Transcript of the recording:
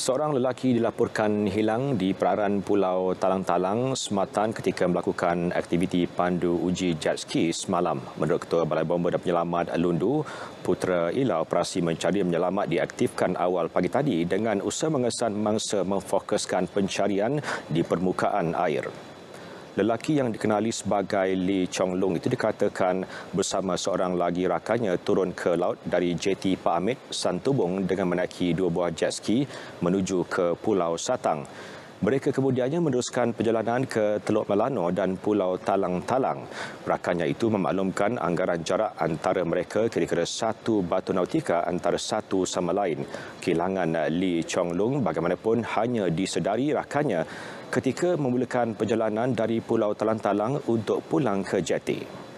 Seorang lelaki dilaporkan hilang di perairan Pulau Talang-Talang Sematan ketika melakukan aktiviti pandu uji jet ski semalam. Menurut Ketua Balai Bomba dan Penyelamat Lundu, Putra Ila operasi mencari menyelamat diaktifkan awal pagi tadi dengan usaha mengesan mangsa memfokuskan pencarian di permukaan air. Lelaki yang dikenali sebagai Lee Chong Lung itu dikatakan bersama seorang lagi rakannya turun ke laut dari JT Pak Amit, Santubong dengan menaiki dua buah jet ski menuju ke Pulau Satang. Mereka kemudiannya meneruskan perjalanan ke Teluk Melano dan Pulau Talang-Talang. Rakannya itu memaklumkan anggaran jarak antara mereka kira-kira satu batu nautika antara satu sama lain. Kilangan Lee Chong Lung bagaimanapun hanya disedari rakannya ketika memulakan perjalanan dari Pulau Talang-Talang untuk pulang ke jeti.